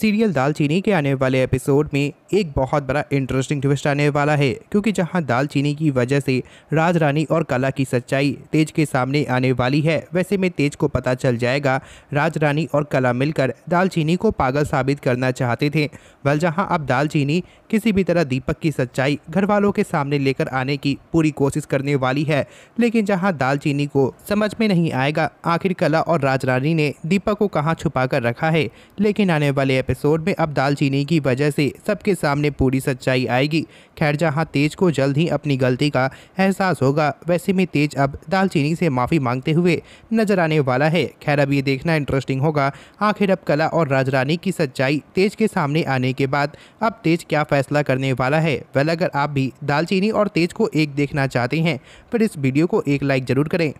serial दालचीनी के आने वाले एपिसोड में एक बहुत बड़ा इंटरेस्टिंग ट्विस्ट आने वाला है क्योंकि जहां दालचीनी की वजह से राज रानी और कला की सच्चाई तेज के सामने आने वाली है वैसे में तेज को पता चल जाएगा राज रानी और कला मिलकर दालचीनी को पागल साबित करना चाहते थे वल जहां अब दालचीनी किसी भी तरह दीपक की सच्चाई घर वालों के सामने लेकर आने की पूरी कोशिश करने वाली है लेकिन जहाँ दालचीनी को समझ में नहीं आएगा आखिर कला और राज रानी ने दीपक को कहाँ छुपा कर रखा है लेकिन आने वाले एपिसोड में अब दालचीनी की वजह से सबके सामने पूरी सच्चाई आएगी खैर जहाँ तेज को जल्द ही अपनी गलती का एहसास होगा वैसे में तेज अब दालचीनी से माफ़ी मांगते हुए नजर आने वाला है खैर अब ये देखना इंटरेस्टिंग होगा आखिर अब कला और राजरानी की सच्चाई तेज के सामने आने के बाद अब तेज क्या फैसला करने वाला है वह अगर आप भी दालचीनी और तेज को एक देखना चाहते हैं फिर इस वीडियो को एक लाइक ज़रूर करें